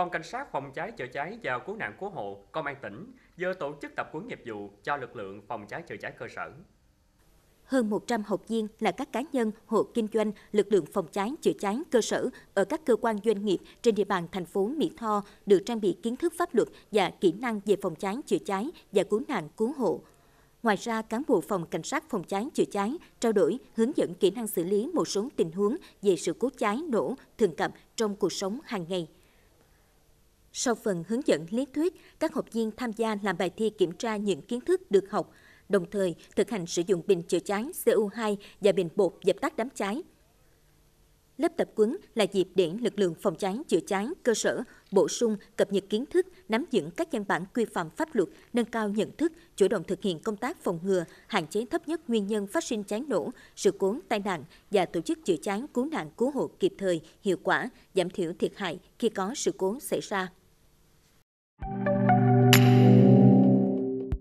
Phòng Cảnh sát Phòng cháy chữa cháy và Cứu nạn Cứu hộ Công an tỉnh vừa tổ chức tập huấn nghiệp vụ cho lực lượng phòng cháy chữa cháy cơ sở. Hơn 100 học viên là các cá nhân, hộ kinh doanh, lực lượng phòng cháy chữa cháy cơ sở ở các cơ quan doanh nghiệp trên địa bàn thành phố Mỹ Tho được trang bị kiến thức pháp luật và kỹ năng về phòng cháy chữa cháy và cứu nạn cứu hộ. Ngoài ra, cán bộ phòng cảnh sát phòng cháy chữa cháy trao đổi, hướng dẫn kỹ năng xử lý một số tình huống về sự cố cháy nổ thường gặp trong cuộc sống hàng ngày – sau phần hướng dẫn lý thuyết, các học viên tham gia làm bài thi kiểm tra những kiến thức được học, đồng thời thực hành sử dụng bình chữa cháy CO2 và bình bột dập tắt đám cháy. Lớp tập quấn là dịp để lực lượng phòng cháy chữa cháy cơ sở bổ sung cập nhật kiến thức, nắm vững các văn bản quy phạm pháp luật, nâng cao nhận thức, chủ động thực hiện công tác phòng ngừa, hạn chế thấp nhất nguyên nhân phát sinh cháy nổ, sự cố tai nạn và tổ chức chữa cháy cứu nạn cứu hộ kịp thời, hiệu quả, giảm thiểu thiệt hại khi có sự cố xảy ra.